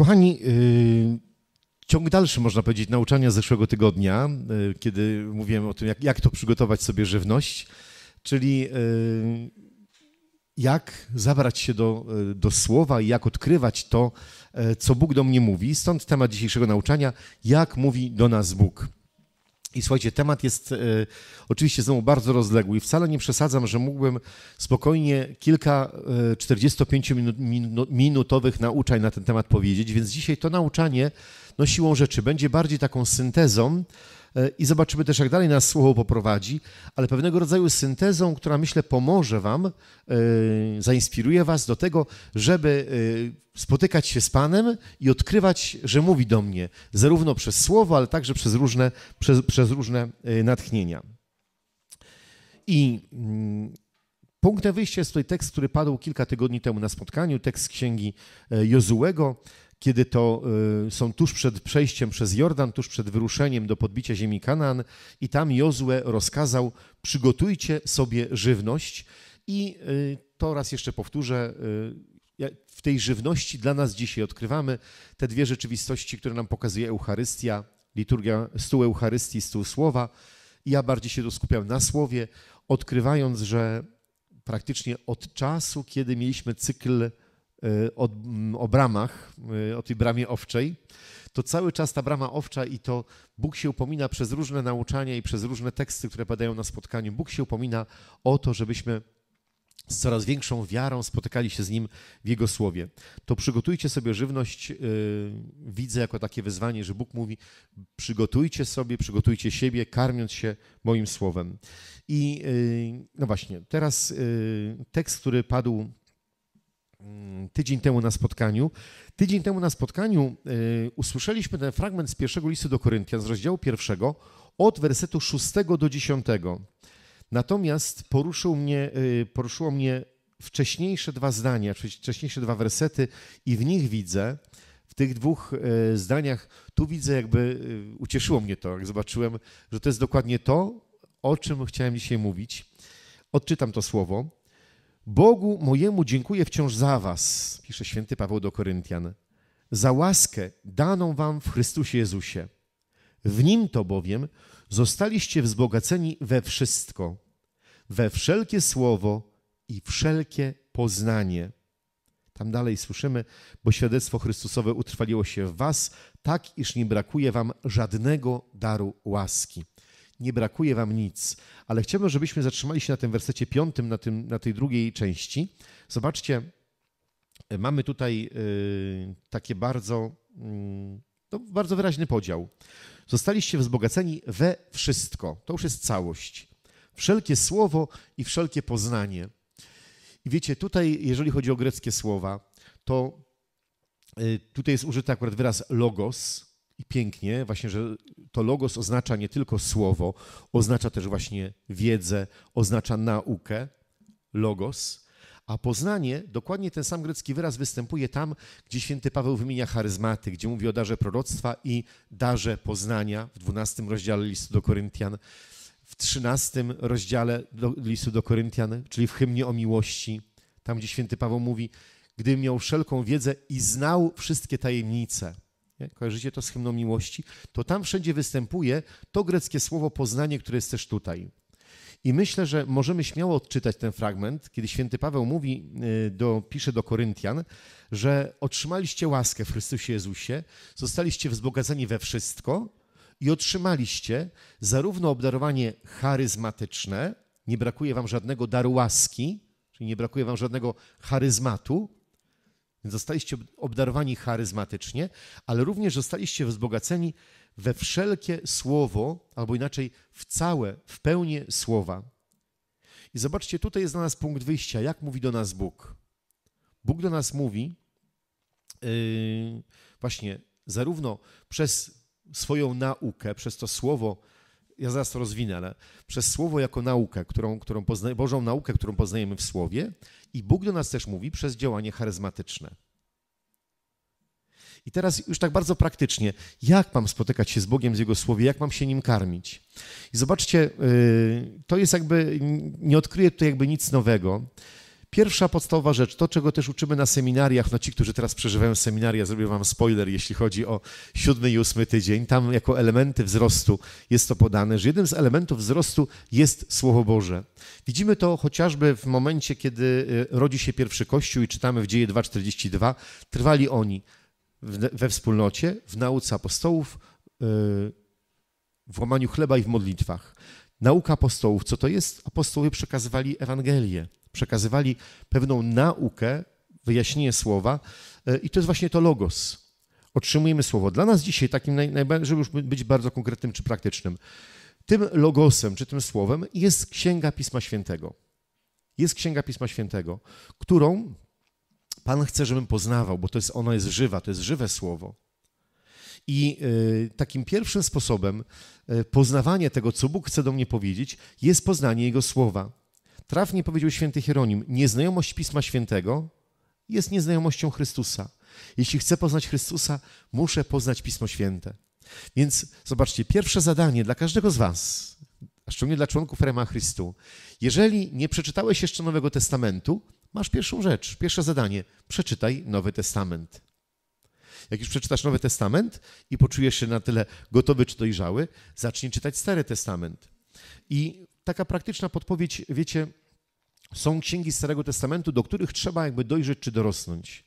Kochani, y, ciąg dalszy, można powiedzieć, nauczania z zeszłego tygodnia, y, kiedy mówiłem o tym, jak, jak to przygotować sobie żywność, czyli y, jak zabrać się do, do słowa i jak odkrywać to, co Bóg do mnie mówi. Stąd temat dzisiejszego nauczania, jak mówi do nas Bóg. I słuchajcie, temat jest e, oczywiście znowu bardzo rozległy i wcale nie przesadzam, że mógłbym spokojnie kilka y, e, 45-minutowych nauczań na ten temat powiedzieć, więc dzisiaj to nauczanie no, siłą rzeczy będzie bardziej taką syntezą E, i zobaczymy też, jak dalej nas słowo poprowadzi, ale pewnego rodzaju syntezą, która myślę pomoże Wam, e, zainspiruje Was do tego, żeby e, spotykać się z Panem i odkrywać, że mówi do mnie, zarówno przez słowo, ale także przez różne, przez, przez różne natchnienia. I mm, punktem wyjścia jest tutaj tekst, który padł kilka tygodni temu na spotkaniu, tekst z księgi Jozułego, kiedy to y, są tuż przed przejściem przez Jordan, tuż przed wyruszeniem do podbicia ziemi Kanaan i tam Jozue rozkazał przygotujcie sobie żywność i y, to raz jeszcze powtórzę, y, w tej żywności dla nas dzisiaj odkrywamy te dwie rzeczywistości, które nam pokazuje Eucharystia, liturgia stół Eucharystii, stół Słowa. Ja bardziej się tu skupiam na Słowie, odkrywając, że praktycznie od czasu, kiedy mieliśmy cykl Y, o, mm, o bramach, y, o tej bramie owczej, to cały czas ta brama owcza i to Bóg się upomina przez różne nauczania i przez różne teksty, które padają na spotkaniu. Bóg się upomina o to, żebyśmy z coraz większą wiarą spotykali się z Nim w Jego Słowie. To przygotujcie sobie żywność, y, widzę jako takie wyzwanie, że Bóg mówi, przygotujcie sobie, przygotujcie siebie, karmiąc się moim Słowem. I no właśnie, teraz tekst, który padł Mm, tydzień temu na spotkaniu. Tydzień temu na spotkaniu y, usłyszeliśmy ten fragment z pierwszego listu do Koryntian z rozdziału pierwszego od wersetu szóstego do dziesiątego. Natomiast poruszył mnie, y, poruszyło mnie wcześniejsze dwa zdania, wcześniejsze dwa wersety i w nich widzę, w tych dwóch y, zdaniach, tu widzę jakby, ucieszyło mnie to, jak zobaczyłem, że to jest dokładnie to, o czym chciałem dzisiaj mówić. Odczytam to słowo. Bogu mojemu dziękuję wciąż za was, pisze święty Paweł do Koryntian, za łaskę daną wam w Chrystusie Jezusie. W Nim to bowiem zostaliście wzbogaceni we wszystko, we wszelkie słowo i wszelkie poznanie. Tam dalej słyszymy, bo świadectwo Chrystusowe utrwaliło się w was, tak iż nie brakuje wam żadnego daru łaski nie brakuje wam nic. Ale chciałbym, żebyśmy zatrzymali się na tym wersecie piątym, na, tym, na tej drugiej części. Zobaczcie, e, mamy tutaj y, takie bardzo, mm, no, bardzo wyraźny podział. Zostaliście wzbogaceni we wszystko. To już jest całość. Wszelkie słowo i wszelkie poznanie. I wiecie, tutaj, jeżeli chodzi o greckie słowa, to e, tutaj jest użyty akurat wyraz logos i pięknie, właśnie, że to logos oznacza nie tylko słowo, oznacza też właśnie wiedzę, oznacza naukę, logos. A poznanie, dokładnie ten sam grecki wyraz występuje tam, gdzie święty Paweł wymienia charyzmaty, gdzie mówi o darze proroctwa i darze poznania w 12 rozdziale listu do Koryntian, w 13 rozdziale do, listu do Koryntian, czyli w hymnie o miłości, tam gdzie święty Paweł mówi, gdy miał wszelką wiedzę i znał wszystkie tajemnice nie? kojarzycie to z hymną miłości, to tam wszędzie występuje to greckie słowo poznanie, które jest też tutaj. I myślę, że możemy śmiało odczytać ten fragment, kiedy święty Paweł mówi, y, do, pisze do Koryntian, że otrzymaliście łaskę w Chrystusie Jezusie, zostaliście wzbogaceni we wszystko i otrzymaliście zarówno obdarowanie charyzmatyczne, nie brakuje wam żadnego daru łaski, czyli nie brakuje wam żadnego charyzmatu, więc zostaliście obdarowani charyzmatycznie, ale również zostaliście wzbogaceni we wszelkie słowo, albo inaczej w całe, w pełnię słowa. I zobaczcie, tutaj jest dla nas punkt wyjścia, jak mówi do nas Bóg. Bóg do nas mówi yy, właśnie zarówno przez swoją naukę, przez to słowo, ja zaraz to rozwinę, ale przez słowo jako naukę, którą, którą Bożą naukę, którą poznajemy w słowie i Bóg do nas też mówi przez działanie charyzmatyczne. I teraz już tak bardzo praktycznie, jak mam spotykać się z Bogiem, z Jego Słowie, jak mam się Nim karmić? I zobaczcie, y, to jest jakby, nie odkryję tutaj jakby nic nowego, Pierwsza podstawowa rzecz, to czego też uczymy na seminariach, no ci, którzy teraz przeżywają seminaria, zrobię wam spoiler, jeśli chodzi o siódmy i ósmy tydzień, tam jako elementy wzrostu jest to podane, że jednym z elementów wzrostu jest Słowo Boże. Widzimy to chociażby w momencie, kiedy y, rodzi się pierwszy Kościół i czytamy w Dzieje 2,42, trwali oni we wspólnocie, w nauce apostołów, y, w łamaniu chleba i w modlitwach. Nauka apostołów, co to jest? Apostołowie przekazywali Ewangelię przekazywali pewną naukę, wyjaśnienie słowa e, i to jest właśnie to logos. Otrzymujemy słowo. Dla nas dzisiaj, takim żeby już być bardzo konkretnym czy praktycznym, tym logosem czy tym słowem jest Księga Pisma Świętego. Jest Księga Pisma Świętego, którą Pan chce, żebym poznawał, bo to jest, ona jest żywa, to jest żywe słowo. I y, takim pierwszym sposobem y, poznawania tego, co Bóg chce do mnie powiedzieć, jest poznanie Jego słowa. Trafnie powiedział święty Hieronim, nieznajomość Pisma Świętego jest nieznajomością Chrystusa. Jeśli chcę poznać Chrystusa, muszę poznać Pismo Święte. Więc zobaczcie, pierwsze zadanie dla każdego z Was, a szczególnie dla członków Rema Chrystu, jeżeli nie przeczytałeś jeszcze Nowego Testamentu, masz pierwszą rzecz, pierwsze zadanie, przeczytaj Nowy Testament. Jak już przeczytasz Nowy Testament i poczujesz się na tyle gotowy czy dojrzały, zacznij czytać Stary Testament. I taka praktyczna podpowiedź, wiecie, są księgi Starego Testamentu, do których trzeba jakby dojrzeć czy dorosnąć.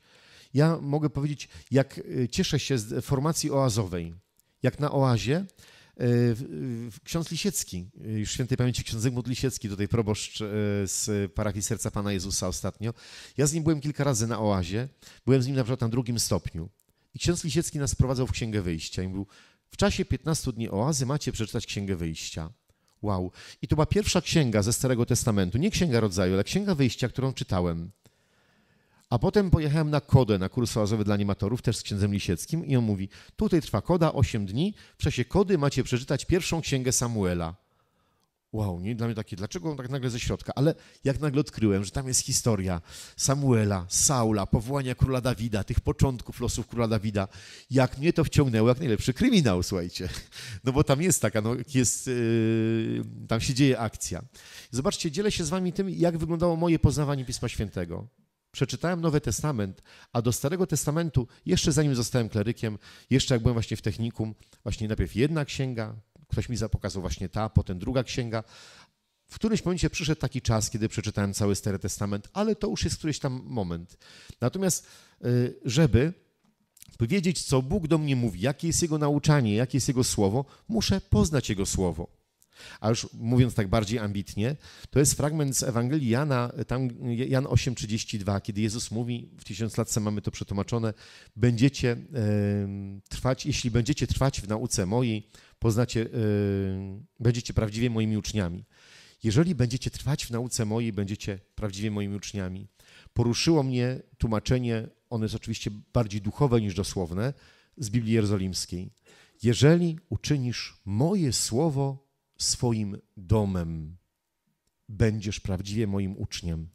Ja mogę powiedzieć, jak y, cieszę się z formacji oazowej, jak na oazie, y, ksiądz Lisiecki, y, już świętej pamięci ksiądz Zygmunt Lisiecki, tutaj proboszcz z parafii Serca Pana Jezusa ostatnio. Ja z nim byłem kilka razy na oazie, byłem z nim na przykład na drugim stopniu. I ksiądz Lisiecki nas prowadzał w Księgę Wyjścia i mówił, w czasie 15 dni oazy macie przeczytać Księgę Wyjścia. Wow. I to była pierwsza księga ze Starego Testamentu. Nie księga rodzaju, ale księga wyjścia, którą czytałem. A potem pojechałem na kodę, na kurs oazowy dla animatorów, też z księdzem Lisieckim i on mówi, tutaj trwa koda 8 dni, w czasie kody macie przeczytać pierwszą księgę Samuela wow, nie? Dla mnie takie, dlaczego on tak nagle ze środka? Ale jak nagle odkryłem, że tam jest historia Samuela, Saula, powołania króla Dawida, tych początków losów króla Dawida, jak mnie to wciągnęło, jak najlepszy kryminał, słuchajcie. No bo tam jest taka, no jest, yy, tam się dzieje akcja. Zobaczcie, dzielę się z wami tym, jak wyglądało moje poznawanie Pisma Świętego. Przeczytałem Nowy Testament, a do Starego Testamentu, jeszcze zanim zostałem klerykiem, jeszcze jak byłem właśnie w technikum, właśnie najpierw jedna księga, Ktoś mi pokazał właśnie ta, potem druga księga. W którymś momencie przyszedł taki czas, kiedy przeczytałem cały Stary Testament, ale to już jest któryś tam moment. Natomiast, y, żeby powiedzieć, co Bóg do mnie mówi, jakie jest Jego nauczanie, jakie jest Jego słowo, muszę poznać Jego słowo. A już mówiąc tak bardziej ambitnie, to jest fragment z Ewangelii Jana, tam Jan 8:32, kiedy Jezus mówi, w tysiąclatce mamy to przetłumaczone, będziecie trwać, jeśli będziecie trwać w nauce mojej, poznacie, yy, będziecie prawdziwie moimi uczniami. Jeżeli będziecie trwać w nauce mojej, będziecie prawdziwie moimi uczniami. Poruszyło mnie tłumaczenie, ono jest oczywiście bardziej duchowe niż dosłowne, z Biblii Jerozolimskiej. Jeżeli uczynisz moje słowo swoim domem, będziesz prawdziwie moim uczniem.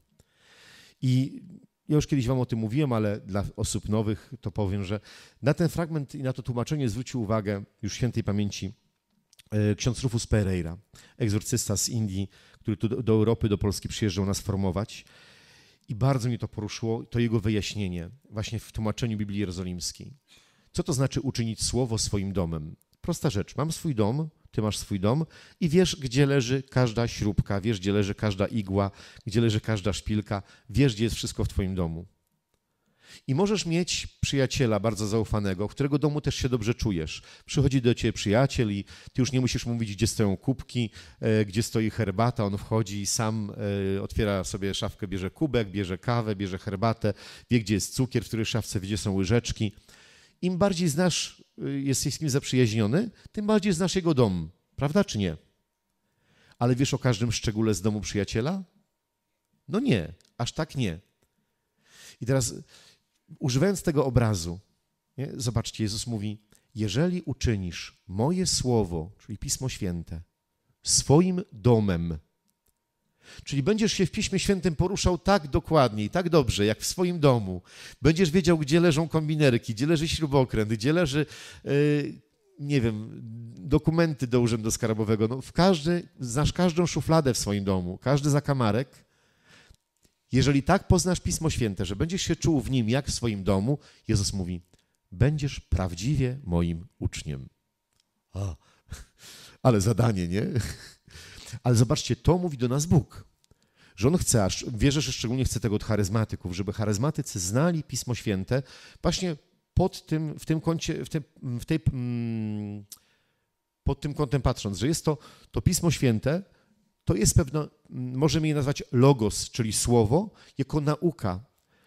I ja już kiedyś Wam o tym mówiłem, ale dla osób nowych to powiem, że na ten fragment i na to tłumaczenie zwrócił uwagę już świętej pamięci e, ksiądz Rufus Pereira, egzorcysta z Indii, który tu do, do Europy, do Polski przyjeżdżał nas formować. I bardzo mnie to poruszyło, to jego wyjaśnienie właśnie w tłumaczeniu Biblii Jerozolimskiej. Co to znaczy uczynić słowo swoim domem? Prosta rzecz. Mam swój dom, ty masz swój dom i wiesz, gdzie leży każda śrubka, wiesz, gdzie leży każda igła, gdzie leży każda szpilka, wiesz, gdzie jest wszystko w twoim domu. I możesz mieć przyjaciela bardzo zaufanego, w którego domu też się dobrze czujesz. Przychodzi do ciebie przyjaciel i ty już nie musisz mówić, gdzie stoją kubki, e, gdzie stoi herbata. On wchodzi i sam e, otwiera sobie szafkę, bierze kubek, bierze kawę, bierze herbatę, wie, gdzie jest cukier, w której szafce, gdzie są łyżeczki. Im bardziej znasz Y, jesteś z kim zaprzyjaźniony, tym bardziej znasz jego dom. Prawda czy nie? Ale wiesz o każdym szczególe z domu przyjaciela? No nie, aż tak nie. I teraz, y, używając tego obrazu, nie? zobaczcie, Jezus mówi: Jeżeli uczynisz moje słowo, czyli Pismo Święte, swoim domem, Czyli będziesz się w Piśmie Świętym poruszał tak dokładnie i tak dobrze, jak w swoim domu. Będziesz wiedział, gdzie leżą kombinerki, gdzie leży śrubokręt, gdzie leży, yy, nie wiem, dokumenty do urzędu skarbowego. No w każdy, znasz każdą szufladę w swoim domu, każdy zakamarek. Jeżeli tak poznasz Pismo Święte, że będziesz się czuł w nim jak w swoim domu, Jezus mówi, będziesz prawdziwie moim uczniem. O, ale zadanie, nie? Ale zobaczcie, to mówi do nas Bóg, że On chce, wierzę, że szczególnie chce tego od charyzmatyków, żeby charyzmatycy znali Pismo Święte właśnie pod tym, w tym kącie, w, tym, w tej, mm, pod tym kątem patrząc, że jest to, to Pismo Święte, to jest pewno, mm, możemy je nazwać logos, czyli słowo, jako nauka.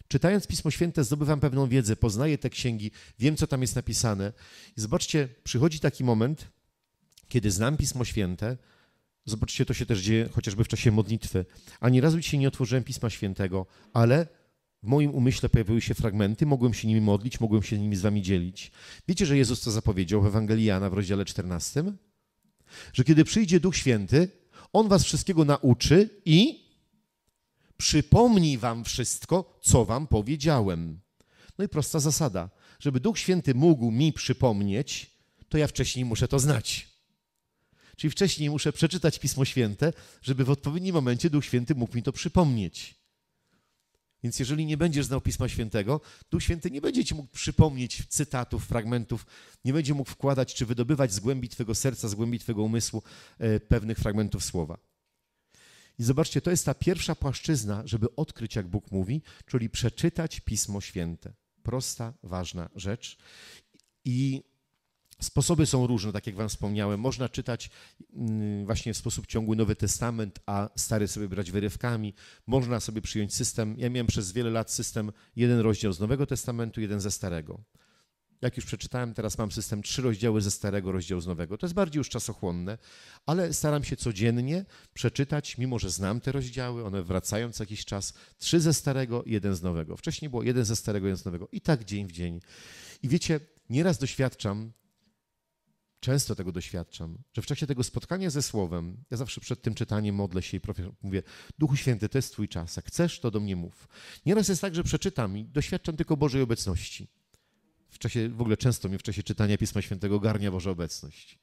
Czytając Pismo Święte zdobywam pewną wiedzę, poznaję te księgi, wiem, co tam jest napisane. I zobaczcie, przychodzi taki moment, kiedy znam Pismo Święte, Zobaczcie, to się też dzieje chociażby w czasie modlitwy. Ani razu dzisiaj nie otworzyłem Pisma Świętego, ale w moim umyśle pojawiły się fragmenty, mogłem się nimi modlić, mogłem się nimi z wami dzielić. Wiecie, że Jezus to zapowiedział w Ewangelii Jana w rozdziale 14? Że kiedy przyjdzie Duch Święty, On was wszystkiego nauczy i przypomni wam wszystko, co wam powiedziałem. No i prosta zasada. Żeby Duch Święty mógł mi przypomnieć, to ja wcześniej muszę to znać. Czyli wcześniej muszę przeczytać Pismo Święte, żeby w odpowiednim momencie Duch Święty mógł mi to przypomnieć. Więc jeżeli nie będziesz znał Pisma Świętego, Duch Święty nie będzie ci mógł przypomnieć cytatów, fragmentów, nie będzie mógł wkładać czy wydobywać z głębi twojego serca, z głębi twojego umysłu e, pewnych fragmentów słowa. I zobaczcie, to jest ta pierwsza płaszczyzna, żeby odkryć, jak Bóg mówi, czyli przeczytać Pismo Święte. Prosta, ważna rzecz. I Sposoby są różne, tak jak Wam wspomniałem. Można czytać mm, właśnie w sposób ciągły Nowy Testament, a Stary sobie brać wyrywkami. Można sobie przyjąć system. Ja miałem przez wiele lat system jeden rozdział z Nowego Testamentu, jeden ze Starego. Jak już przeczytałem, teraz mam system trzy rozdziały ze Starego, rozdział z Nowego. To jest bardziej już czasochłonne, ale staram się codziennie przeczytać, mimo że znam te rozdziały, one wracają co jakiś czas. Trzy ze Starego, jeden z Nowego. Wcześniej było jeden ze Starego, jeden z Nowego. I tak dzień w dzień. I wiecie, nieraz doświadczam Często tego doświadczam, że w czasie tego spotkania ze Słowem, ja zawsze przed tym czytaniem modlę się i mówię, Duchu Święty, to jest Twój czas, jak chcesz, to do mnie mów. Nieraz jest tak, że przeczytam i doświadczam tylko Bożej obecności. W czasie, w ogóle często mnie w czasie czytania Pisma Świętego garnia Boża obecność.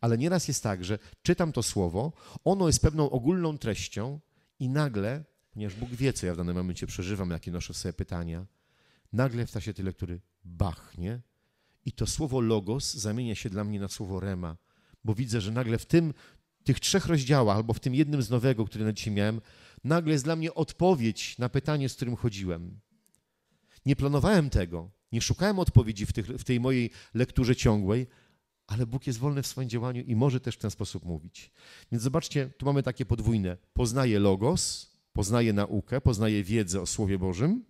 Ale nieraz jest tak, że czytam to Słowo, ono jest pewną ogólną treścią i nagle, ponieważ Bóg wie, co ja w danym momencie przeżywam, jakie noszę sobie pytania, nagle w czasie tej lektury bachnie, i to słowo logos zamienia się dla mnie na słowo rema, bo widzę, że nagle w tym, tych trzech rozdziałach, albo w tym jednym z nowego, który na dzisiaj miałem, nagle jest dla mnie odpowiedź na pytanie, z którym chodziłem. Nie planowałem tego, nie szukałem odpowiedzi w, tych, w tej mojej lekturze ciągłej, ale Bóg jest wolny w swoim działaniu i może też w ten sposób mówić. Więc zobaczcie, tu mamy takie podwójne. Poznaje logos, poznaje naukę, poznaje wiedzę o Słowie Bożym,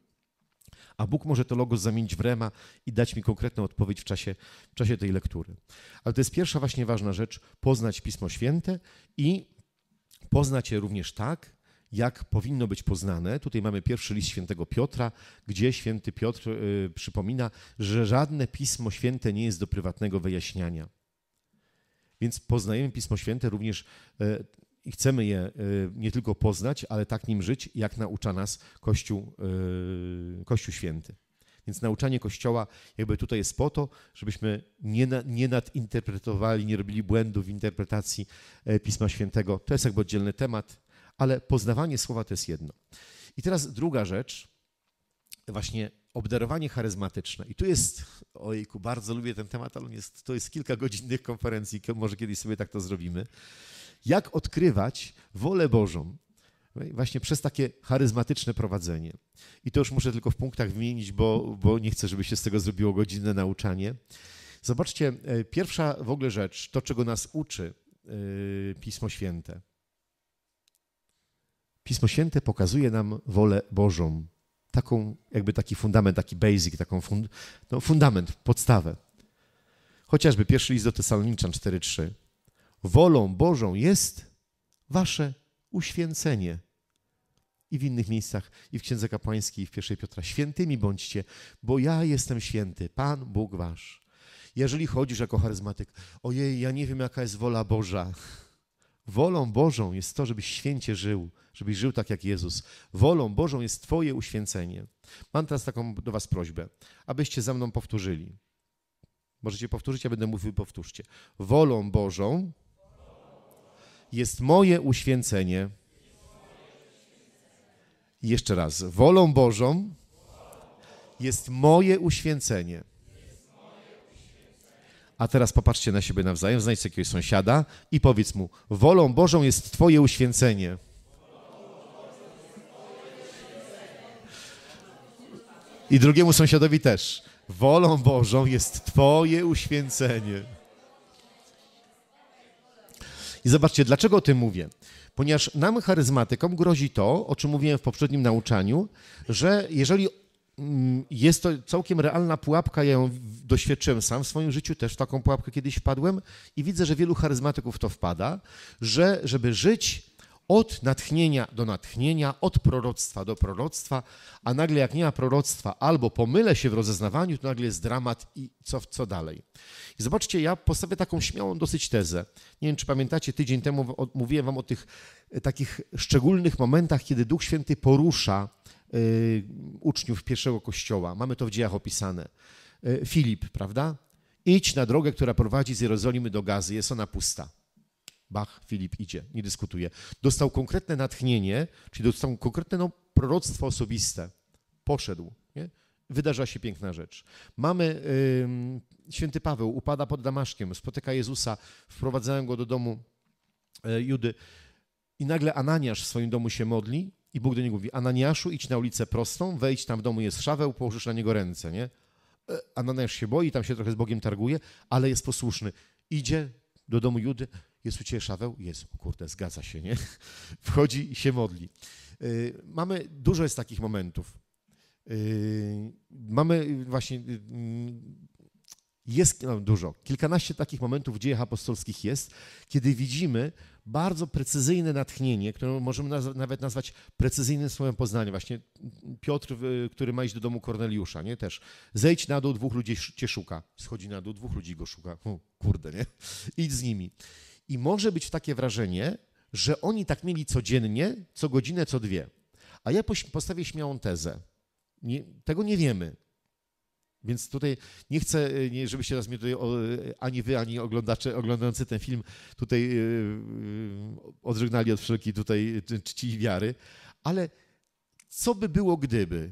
a Bóg może to logo zamienić w rema i dać mi konkretną odpowiedź w czasie, w czasie tej lektury. Ale to jest pierwsza właśnie ważna rzecz, poznać Pismo Święte i poznać je również tak, jak powinno być poznane. Tutaj mamy pierwszy list świętego Piotra, gdzie święty Piotr y, przypomina, że żadne pismo święte nie jest do prywatnego wyjaśniania. Więc poznajemy Pismo Święte również y, i chcemy je e, nie tylko poznać, ale tak nim żyć, jak naucza nas Kościół, e, Kościół Święty. Więc nauczanie Kościoła jakby tutaj jest po to, żebyśmy nie, na, nie nadinterpretowali, nie robili błędów w interpretacji e, Pisma Świętego. To jest jakby oddzielny temat, ale poznawanie słowa to jest jedno. I teraz druga rzecz, właśnie obdarowanie charyzmatyczne. I tu jest, ojku, bardzo lubię ten temat, ale jest, to jest kilka godzinnych konferencji, może kiedyś sobie tak to zrobimy jak odkrywać wolę Bożą właśnie przez takie charyzmatyczne prowadzenie. I to już muszę tylko w punktach wymienić, bo, bo nie chcę, żeby się z tego zrobiło godzinne nauczanie. Zobaczcie, e, pierwsza w ogóle rzecz, to czego nas uczy e, Pismo Święte. Pismo Święte pokazuje nam wolę Bożą, taką jakby taki fundament, taki basic, taką fund, no fundament, podstawę. Chociażby pierwszy list do Tesaloniczan 4:3 wolą Bożą jest wasze uświęcenie. I w innych miejscach, i w Księdze Kapłańskiej, i w pierwszej Piotra. Świętymi bądźcie, bo ja jestem święty, Pan Bóg wasz. Jeżeli chodzisz jako charyzmatyk, ojej, ja nie wiem, jaka jest wola Boża. Wolą Bożą jest to, żebyś święcie żył, żebyś żył tak jak Jezus. Wolą Bożą jest Twoje uświęcenie. Mam teraz taką do Was prośbę, abyście za mną powtórzyli. Możecie powtórzyć, ja będę mówił, powtórzcie. Wolą Bożą jest moje uświęcenie. Jeszcze raz. Wolą Bożą jest moje uświęcenie. A teraz popatrzcie na siebie nawzajem, znajdź jakiegoś sąsiada i powiedz mu: Wolą Bożą jest Twoje uświęcenie. I drugiemu sąsiadowi też. Wolą Bożą jest Twoje uświęcenie. I zobaczcie, dlaczego o tym mówię. Ponieważ nam, charyzmatykom, grozi to, o czym mówiłem w poprzednim nauczaniu, że jeżeli mm, jest to całkiem realna pułapka, ja ją doświadczyłem sam w swoim życiu, też w taką pułapkę kiedyś wpadłem i widzę, że wielu charyzmatyków to wpada, że żeby żyć od natchnienia do natchnienia, od proroctwa do proroctwa, a nagle jak nie ma proroctwa albo pomylę się w rozeznawaniu, to nagle jest dramat i co, co dalej. I zobaczcie, ja postawię taką śmiałą dosyć tezę. Nie wiem, czy pamiętacie, tydzień temu mówiłem wam o tych e, takich szczególnych momentach, kiedy Duch Święty porusza y, uczniów pierwszego kościoła. Mamy to w dziejach opisane. Y, Filip, prawda? Idź na drogę, która prowadzi z Jerozolimy do Gazy, jest ona pusta. Bach, Filip idzie, nie dyskutuje. Dostał konkretne natchnienie, czyli dostał konkretne no, proroctwo osobiste. Poszedł. Nie? Wydarza się piękna rzecz. Mamy yy, święty Paweł, upada pod Damaszkiem, spotyka Jezusa, wprowadzają go do domu yy, Judy. I nagle Ananiasz w swoim domu się modli i Bóg do niego mówi, Ananiaszu, idź na ulicę prostą, wejdź tam w domu, jest szaweł, położysz na niego ręce, nie? E, Ananiasz się boi, tam się trochę z Bogiem targuje, ale jest posłuszny. Idzie do domu Judy, jest u Ciebie Szaweł? Jest. O kurde, zgadza się, nie? Wchodzi i się modli. Y, mamy, dużo jest takich momentów. Y, mamy właśnie, y, jest no, dużo, kilkanaście takich momentów w dziejach apostolskich jest, kiedy widzimy bardzo precyzyjne natchnienie, które możemy naz nawet nazwać precyzyjnym słowem poznania. Właśnie Piotr, który ma iść do domu Korneliusza, nie? Też. Zejdź na dół, dwóch ludzi cię szuka. Schodzi na dół, dwóch ludzi go szuka. kurde, nie? Idź z nimi. I może być takie wrażenie, że oni tak mieli codziennie, co godzinę, co dwie. A ja postawię śmiałą tezę. Nie, tego nie wiemy. Więc tutaj nie chcę, e, żebyście teraz mnie tutaj, e, ani wy, ani oglądacze, oglądający ten film tutaj e, odżegnali od wszelkiej tutaj czci i wiary, ale co by było gdyby?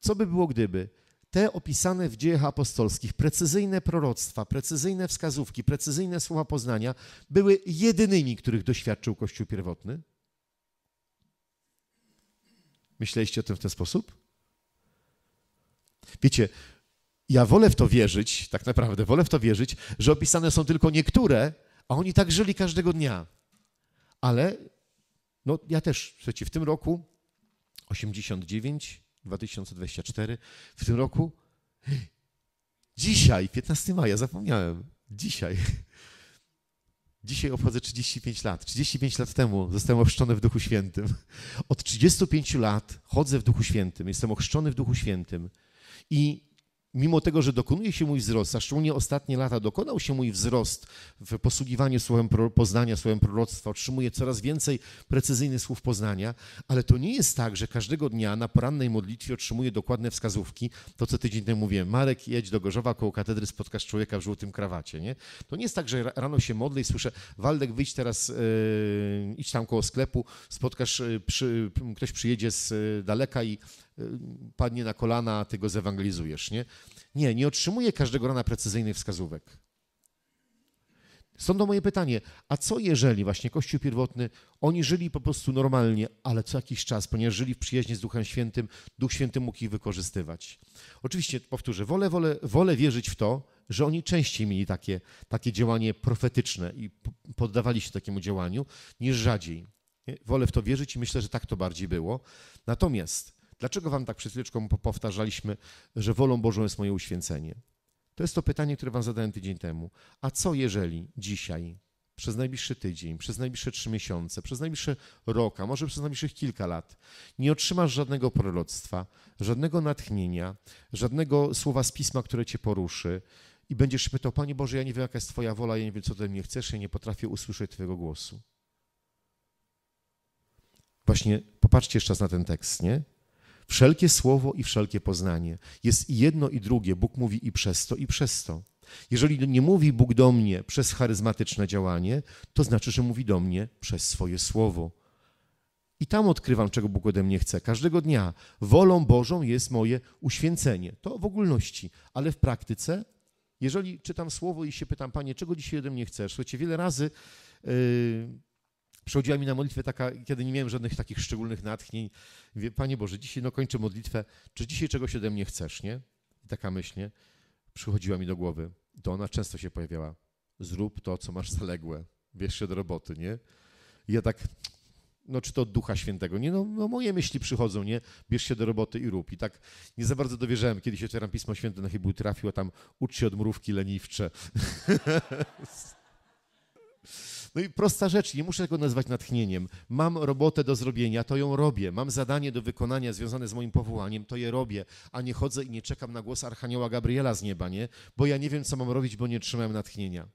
Co by było gdyby? te opisane w dziejach apostolskich, precyzyjne proroctwa, precyzyjne wskazówki, precyzyjne słowa poznania były jedynymi, których doświadczył Kościół pierwotny? Myśleliście o tym w ten sposób? Wiecie, ja wolę w to wierzyć, tak naprawdę wolę w to wierzyć, że opisane są tylko niektóre, a oni tak żyli każdego dnia. Ale no, ja też, przecież w tym roku 89, 2024 w tym roku. Dzisiaj, 15 maja, zapomniałem. Dzisiaj. Dzisiaj obchodzę 35 lat. 35 lat temu zostałem ochrzczony w Duchu Świętym. Od 35 lat chodzę w Duchu Świętym, jestem ochrzczony w Duchu Świętym i mimo tego, że dokonuje się mój wzrost, a szczególnie ostatnie lata dokonał się mój wzrost w posługiwaniu słowem poznania, słowem proroctwa, otrzymuję coraz więcej precyzyjnych słów poznania, ale to nie jest tak, że każdego dnia na porannej modlitwie otrzymuję dokładne wskazówki, to co tydzień temu mówiłem, Marek jedź do Gorzowa koło katedry, spotkasz człowieka w żółtym krawacie, nie? To nie jest tak, że rano się modlę i słyszę, Waldek wyjdź teraz, yy, idź tam koło sklepu, spotkasz, yy, przy, ktoś przyjedzie z yy, daleka i Y, padnie na kolana, a ty go zewangelizujesz, nie? Nie, nie otrzymuję każdego rana precyzyjnych wskazówek. Stąd to moje pytanie, a co jeżeli właśnie Kościół pierwotny, oni żyli po prostu normalnie, ale co jakiś czas, ponieważ żyli w przyjaźni z Duchem Świętym, Duch Święty mógł ich wykorzystywać. Oczywiście, powtórzę, wolę, wolę, wolę wierzyć w to, że oni częściej mieli takie, takie działanie profetyczne i poddawali się takiemu działaniu, niż rzadziej. Wolę w to wierzyć i myślę, że tak to bardziej było. Natomiast Dlaczego wam tak przed chwileczką powtarzaliśmy, że wolą Bożą jest moje uświęcenie? To jest to pytanie, które wam zadałem tydzień temu. A co jeżeli dzisiaj, przez najbliższy tydzień, przez najbliższe trzy miesiące, przez najbliższy rok, a może przez najbliższych kilka lat, nie otrzymasz żadnego proroctwa, żadnego natchnienia, żadnego słowa z pisma, które cię poruszy, i będziesz pytał, Panie Boże, ja nie wiem, jaka jest Twoja wola, ja nie wiem, co Ty mnie chcesz, ja nie potrafię usłyszeć Twojego głosu. Właśnie popatrzcie jeszcze raz na ten tekst, nie? Wszelkie słowo i wszelkie poznanie. Jest i jedno i drugie. Bóg mówi i przez to, i przez to. Jeżeli nie mówi Bóg do mnie przez charyzmatyczne działanie, to znaczy, że mówi do mnie przez swoje słowo. I tam odkrywam, czego Bóg ode mnie chce. Każdego dnia wolą Bożą jest moje uświęcenie. To w ogólności, ale w praktyce, jeżeli czytam słowo i się pytam, Panie, czego dzisiaj ode mnie chcesz? Słuchajcie, wiele razy. Yy, Przychodziła mi na modlitwę taka, kiedy nie miałem żadnych takich szczególnych natchnień. Mówię, Panie Boże, dzisiaj no kończę modlitwę. Czy dzisiaj czegoś ode mnie chcesz, nie? I taka myśl, nie? Przychodziła mi do głowy. To ona często się pojawiała. Zrób to, co masz zaległe. Wiesz się do roboty, nie? I ja tak, no czy to od Ducha Świętego, nie? No, no, moje myśli przychodzą, nie? Bierz się do roboty i rób. I tak nie za bardzo dowierzałem. kiedy się otwieram Pismo Święte na chybu trafiło tam ucz się od mrówki leniwcze. No i prosta rzecz, nie muszę tego nazywać natchnieniem. Mam robotę do zrobienia, to ją robię. Mam zadanie do wykonania związane z moim powołaniem, to je robię, a nie chodzę i nie czekam na głos Archanioła Gabriela z nieba, nie? Bo ja nie wiem, co mam robić, bo nie trzymam natchnienia.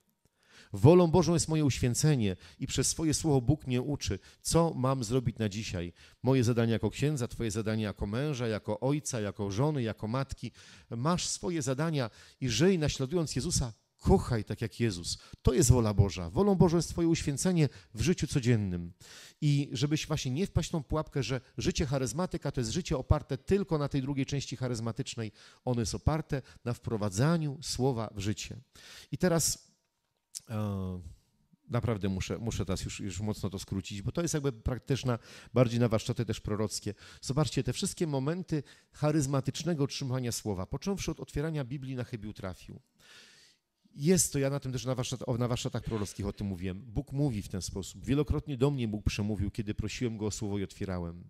Wolą Bożą jest moje uświęcenie i przez swoje słowo Bóg mnie uczy, co mam zrobić na dzisiaj. Moje zadanie jako księdza, Twoje zadanie jako męża, jako ojca, jako żony, jako matki. Masz swoje zadania i żyj naśladując Jezusa Kochaj tak jak Jezus. To jest wola Boża. Wolą Bożą jest Twoje uświęcenie w życiu codziennym. I żebyś właśnie nie wpaść w tą pułapkę, że życie charyzmatyka to jest życie oparte tylko na tej drugiej części charyzmatycznej. Ono jest oparte na wprowadzaniu słowa w życie. I teraz. E naprawdę muszę, muszę teraz już, już mocno to skrócić, bo to jest jakby praktyczna, bardziej na warsztaty też prorockie. Zobaczcie, te wszystkie momenty charyzmatycznego trzymania słowa, począwszy od otwierania Biblii na chybił trafił, jest to, ja na tym też na warsztatach, na warsztatach prorockich o tym mówiłem. Bóg mówi w ten sposób. Wielokrotnie do mnie Bóg przemówił, kiedy prosiłem Go o słowo i otwierałem.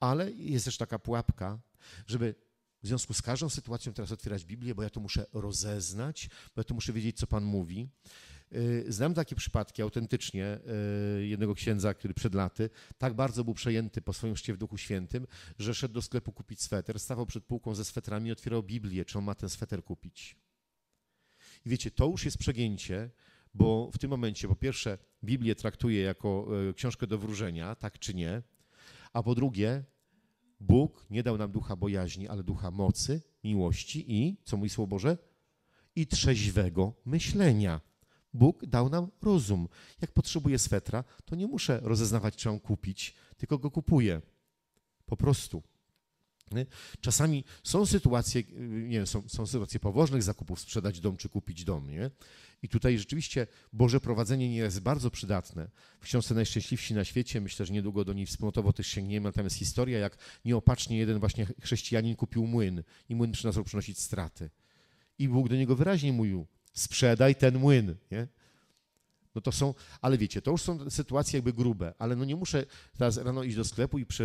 Ale jest też taka pułapka, żeby w związku z każdą sytuacją teraz otwierać Biblię, bo ja to muszę rozeznać, bo ja to muszę wiedzieć, co Pan mówi. Y, znam takie przypadki autentycznie y, jednego księdza, który przed laty tak bardzo był przejęty po swoim szcie w Duchu Świętym, że szedł do sklepu kupić sweter, stawał przed półką ze swetrami i otwierał Biblię, czy on ma ten sweter kupić. I wiecie, to już jest przegięcie, bo w tym momencie po pierwsze Biblię traktuje jako e, książkę do wróżenia, tak czy nie, a po drugie Bóg nie dał nam ducha bojaźni, ale ducha mocy, miłości i, co mówi Słowo Boże, i trzeźwego myślenia. Bóg dał nam rozum. Jak potrzebuję swetra, to nie muszę rozeznawać, czy mam kupić, tylko go kupuję. Po prostu. Czasami są sytuacje, y, nie wiem, są, są sytuacje poważnych zakupów, sprzedać dom czy kupić dom, nie? I tutaj rzeczywiście Boże prowadzenie nie jest bardzo przydatne. W książce Najszczęśliwsi na świecie, myślę, że niedługo do niej wspólnotowo też sięgniemy, natomiast historia, jak nieopatrznie jeden właśnie chrześcijanin kupił młyn i młyn przynosił przynosić straty. I Bóg do niego wyraźnie mówił, sprzedaj ten młyn, nie? No to są, ale wiecie, to już są sytuacje jakby grube, ale no nie muszę teraz rano iść do sklepu i przy,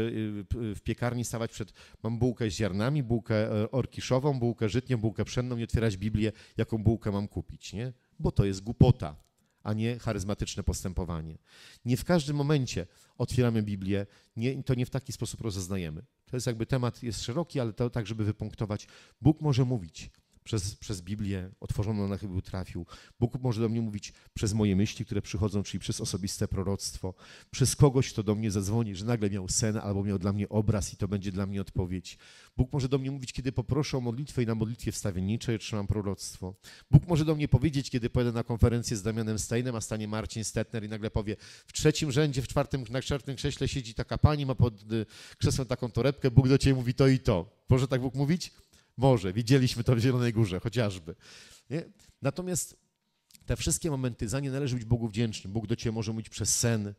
y, w piekarni stawać przed, mam bułkę z ziarnami, bułkę e, orkiszową, bułkę żytnią, bułkę pszenną i otwierać Biblię, jaką bułkę mam kupić, nie? Bo to jest głupota, a nie charyzmatyczne postępowanie. Nie w każdym momencie otwieramy Biblię, nie, to nie w taki sposób rozeznajemy. To jest jakby temat, jest szeroki, ale to tak, żeby wypunktować. Bóg może mówić, przez, przez Biblię otworzoną na chybił trafił. Bóg może do mnie mówić przez moje myśli, które przychodzą, czyli przez osobiste proroctwo, przez kogoś, kto do mnie zadzwoni, że nagle miał sen albo miał dla mnie obraz i to będzie dla mnie odpowiedź. Bóg może do mnie mówić, kiedy poproszę o modlitwę i na modlitwie wstawienniczej otrzymam proroctwo. Bóg może do mnie powiedzieć, kiedy pojadę na konferencję z Damianem Steinem, a stanie Marcin Stetner i nagle powie, w trzecim rzędzie, w czwartym, na czwartym krześle siedzi taka pani, ma pod y, krzesłem taką torebkę, Bóg do ciebie mówi to i to. Może tak Bóg mówić? Może, Widzieliśmy to w Zielonej Górze chociażby. Nie? Natomiast te wszystkie momenty, za nie należy być Bogu wdzięcznym. Bóg do Ciebie może mówić przez sen,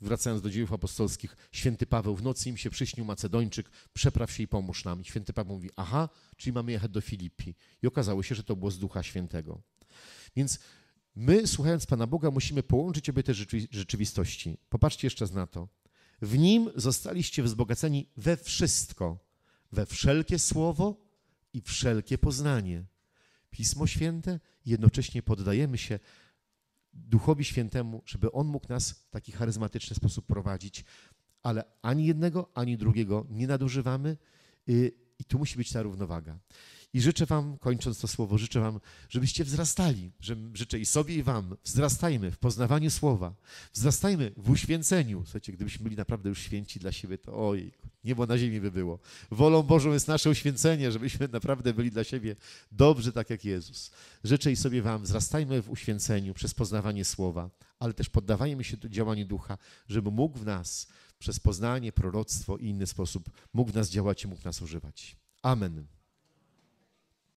wracając do dziejów apostolskich, święty Paweł, w nocy im się przyśnił Macedończyk, przepraw się i pomóż nam. I święty Paweł mówi, aha, czyli mamy jechać do Filipi. I okazało się, że to było z Ducha Świętego. Więc my, słuchając Pana Boga, musimy połączyć obie te rzeczywistości. Popatrzcie jeszcze raz na to. W Nim zostaliście wzbogaceni we wszystko, we wszelkie słowo i wszelkie poznanie. Pismo Święte, jednocześnie poddajemy się Duchowi Świętemu, żeby On mógł nas w taki charyzmatyczny sposób prowadzić, ale ani jednego, ani drugiego nie nadużywamy y, i tu musi być ta równowaga. I życzę Wam, kończąc to słowo, życzę Wam, żebyście wzrastali, że życzę i sobie, i Wam, wzrastajmy w poznawaniu słowa, wzrastajmy w uświęceniu. Słuchajcie, gdybyśmy byli naprawdę już święci dla siebie, to oj. Niebo na ziemi by było. Wolą Bożą jest nasze uświęcenie, żebyśmy naprawdę byli dla siebie dobrzy, tak jak Jezus. Życzę i sobie Wam, wzrastajmy w uświęceniu przez poznawanie Słowa, ale też poddawajmy się działaniu Ducha, żeby mógł w nas przez poznanie, proroctwo i inny sposób mógł w nas działać i mógł nas używać. Amen.